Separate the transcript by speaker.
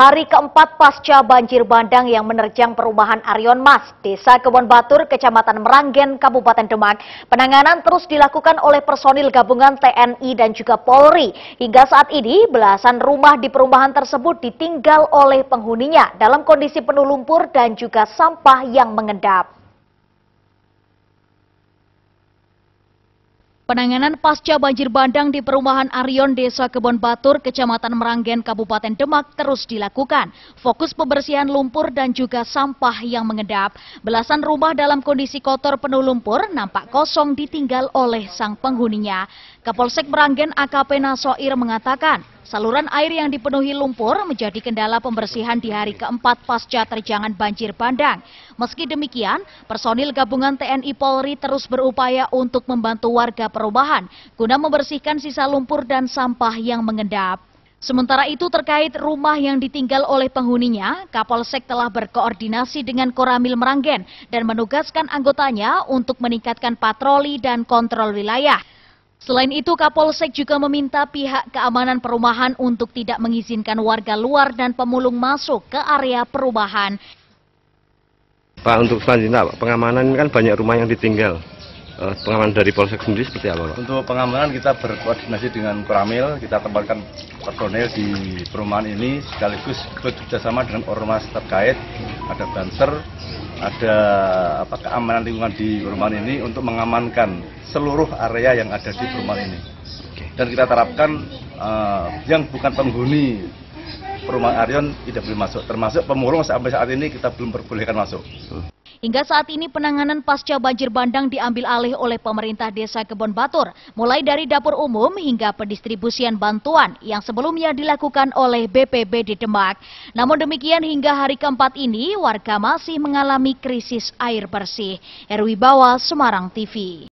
Speaker 1: Hari keempat pasca banjir bandang yang menerjang perumahan Arion Mas, Desa Kebon Batur, Kecamatan Meranggen, Kabupaten Demak, penanganan terus dilakukan oleh personil gabungan TNI dan juga Polri. Hingga saat ini, belasan rumah di perumahan tersebut ditinggal oleh penghuninya dalam kondisi penuh lumpur dan juga sampah yang mengendap. Penanganan pasca banjir bandang di perumahan Arion Desa Kebon Batur, Kecamatan Meranggen, Kabupaten Demak terus dilakukan. Fokus pembersihan lumpur dan juga sampah yang mengendap. Belasan rumah dalam kondisi kotor penuh lumpur nampak kosong ditinggal oleh sang penghuninya. Kapolsek Meranggen AKP Nasoir mengatakan, saluran air yang dipenuhi lumpur menjadi kendala pembersihan di hari keempat pasca terjangan banjir bandang. Meski demikian, personil gabungan TNI Polri terus berupaya untuk membantu warga perubahan guna membersihkan sisa lumpur dan sampah yang mengendap. Sementara itu terkait rumah yang ditinggal oleh penghuninya, Kapolsek telah berkoordinasi dengan Koramil Meranggen dan menugaskan anggotanya untuk meningkatkan patroli dan kontrol wilayah. Selain itu, Kapolsek juga meminta pihak keamanan perumahan untuk tidak mengizinkan warga luar dan pemulung masuk ke area perumahan.
Speaker 2: Pak, untuk selanjutnya Pak, pengamanan kan banyak rumah yang ditinggal. Eh, pengamanan dari Polsek sendiri seperti apa Pak? Untuk pengamanan kita berkoordinasi dengan Kuramil, kita tempatkan personel di perumahan ini sekaligus bekerjasama dengan ormas terkait, ada banser, ada apa, keamanan lingkungan di perumahan ini untuk mengamankan seluruh area yang ada di perumahan ini. Dan kita terapkan uh, yang bukan penghuni perumahan Arion tidak boleh masuk. Termasuk pemulung sampai saat ini kita belum perbolehkan masuk.
Speaker 1: Hingga saat ini penanganan pasca banjir bandang diambil alih oleh pemerintah desa Kebon Batur, mulai dari dapur umum hingga pendistribusian bantuan yang sebelumnya dilakukan oleh BPBD Demak. Namun demikian hingga hari keempat ini warga masih mengalami krisis air bersih. Erwi Bawa, Semarang TV.